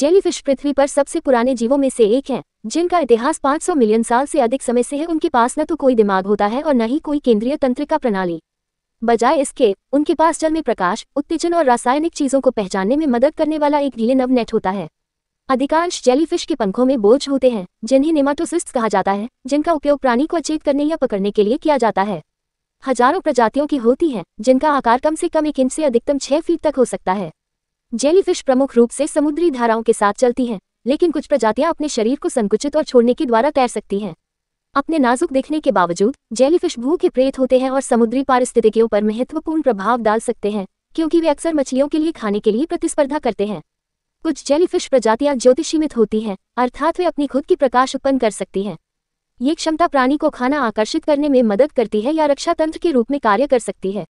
jellyfish पृथ्वी पर सबसे पुराने जीवों में से एक है जिनका इतिहास 500 मिलियन साल से अधिक समय से है उनके पास न तो कोई दिमाग होता है और न ही कोई केंद्रीय तंत्रिका प्रणाली बजाय इसके उनके पास जल में प्रकाश उत्तेजन और रासायनिक चीजों को पहचानने में मदद करने वाला एक नव नेट होता है अधिकांश जेलीफिश के पंखों में बोझ होते हैं जिन्हें नेमाटोसिस्ट कहा जाता है जिनका उपयोग प्राणी को अचेत करने या पकड़ने के लिए किया जाता है हजारों प्रजातियों की होती हैं जिनका आकार कम से कम एक इंच से अधिकतम छह फीट तक हो सकता है जेलीफिश प्रमुख रूप से समुद्री धाराओं के साथ चलती हैं लेकिन कुछ प्रजातियां अपने शरीर को संकुचित और छोड़ने के द्वारा तैर सकती हैं अपने नाजुक दिखने के बावजूद जेलीफिश भू के प्रेत होते हैं और समुद्री पारिस्थितिकियों पर महत्वपूर्ण प्रभाव डाल सकते हैं क्योंकि वे अक्सर मछलियों के लिए खाने के लिए प्रतिस्पर्धा करते हैं कुछ जेलीफिश प्रजातियां ज्योतिषीमित होती हैं अर्थात वे अपनी खुद की प्रकाश उत्पन्न कर सकती हैं ये क्षमता प्राणी को खाना आकर्षित करने में मदद करती है या रक्षा तंत्र के रूप में कार्य कर सकती है